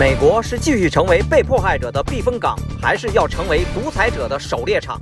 美国是继续成为被迫害者的避风港，还是要成为独裁者的狩猎场？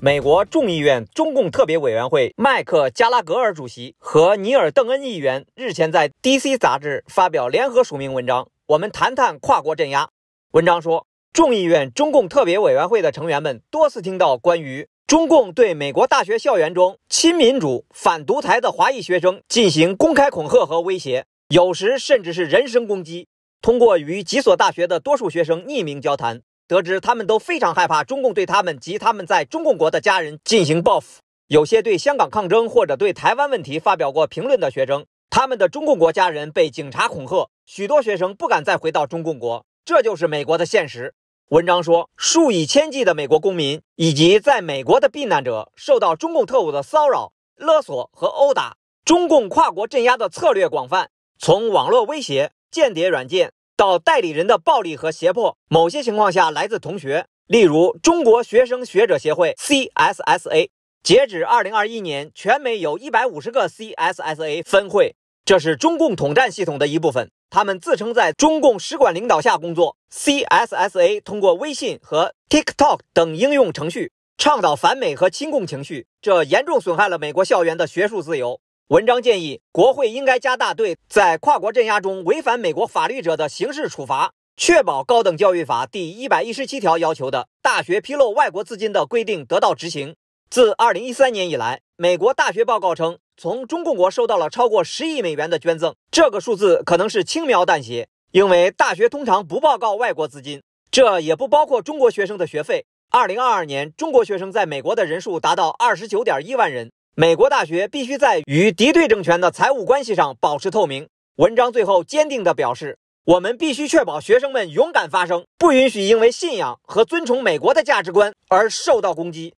美国众议院中共特别委员会麦克加拉格尔主席和尼尔邓恩议员日前在《D.C.》杂志发表联合署名文章，我们谈谈跨国镇压。文章说，众议院中共特别委员会的成员们多次听到关于中共对美国大学校园中亲民主、反独裁的华裔学生进行公开恐吓和威胁，有时甚至是人身攻击。通过与几所大学的多数学生匿名交谈，得知他们都非常害怕中共对他们及他们在中共国的家人进行报复。有些对香港抗争或者对台湾问题发表过评论的学生，他们的中共国家人被警察恐吓，许多学生不敢再回到中共国。这就是美国的现实。文章说，数以千计的美国公民以及在美国的避难者受到中共特务的骚扰、勒索和殴打。中共跨国镇压的策略广泛，从网络威胁。间谍软件到代理人的暴力和胁迫，某些情况下来自同学，例如中国学生学者协会 （CSSA）。截止2021年，全美有一百五十个 CSSA 分会，这是中共统战系统的一部分。他们自称在中共使馆领导下工作。CSSA 通过微信和 TikTok 等应用程序倡导反美和亲共情绪，这严重损害了美国校园的学术自由。文章建议，国会应该加大对在跨国镇压中违反美国法律者的刑事处罚，确保《高等教育法》第一百一十七条要求的大学披露外国资金的规定得到执行。自二零一三年以来，美国大学报告称，从中共国收到了超过十亿美元的捐赠。这个数字可能是轻描淡写，因为大学通常不报告外国资金，这也不包括中国学生的学费。二零二二年，中国学生在美国的人数达到二十九点一万人。美国大学必须在与敌对政权的财务关系上保持透明。文章最后坚定地表示，我们必须确保学生们勇敢发声，不允许因为信仰和尊崇美国的价值观而受到攻击。